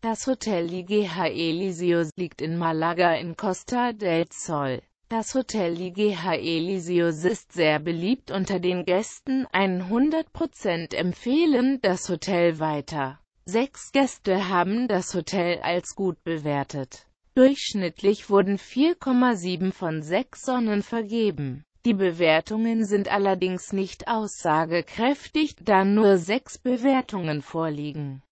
Das Hotel IGH Elisios liegt in Malaga in Costa del Sol. Das Hotel IGH Elisios ist sehr beliebt unter den Gästen, 100% empfehlen das Hotel weiter. Sechs Gäste haben das Hotel als gut bewertet. Durchschnittlich wurden 4,7 von 6 Sonnen vergeben. Die Bewertungen sind allerdings nicht aussagekräftig, da nur sechs Bewertungen vorliegen.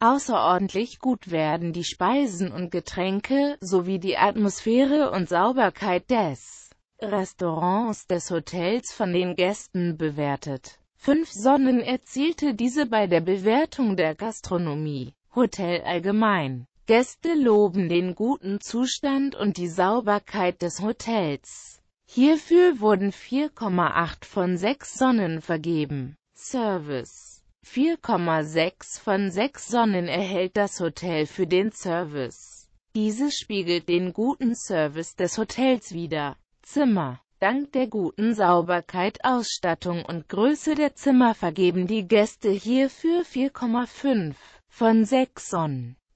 Außerordentlich gut werden die Speisen und Getränke, sowie die Atmosphäre und Sauberkeit des Restaurants des Hotels von den Gästen bewertet. Fünf Sonnen erzielte diese bei der Bewertung der Gastronomie. Hotel allgemein. Gäste loben den guten Zustand und die Sauberkeit des Hotels. Hierfür wurden 4,8 von 6 Sonnen vergeben. Service 4,6 von 6 Sonnen erhält das Hotel für den Service. Dieses spiegelt den guten Service des Hotels wider. Zimmer Dank der guten Sauberkeit, Ausstattung und Größe der Zimmer vergeben die Gäste hierfür 4,5 von 6 Sonnen.